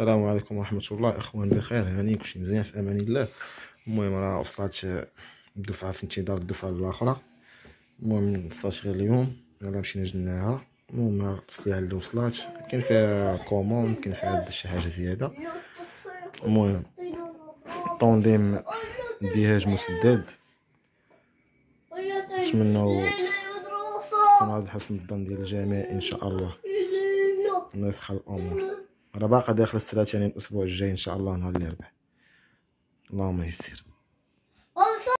السلام عليكم ورحمة الله اخوان بخير هانيين كلشي مزيان في امان الله المهم راه وصلت الدفعة في انتظار الدفعة الاخرى المهم نستاش غير اليوم يلاه مشينا جناها المهم التصليحة اللي وصلات كاين فيها كوموند كاين فيها شي حاجة زيادة المهم التنظيم ديهاج مسدد نتمناو يكون هذا حسن الظن ديال الجميع ان شاء الله نسخ الامور رباقة داخل السلات يعني الأسبوع الجاي إن شاء الله نهار الاربعاء اللهم يسير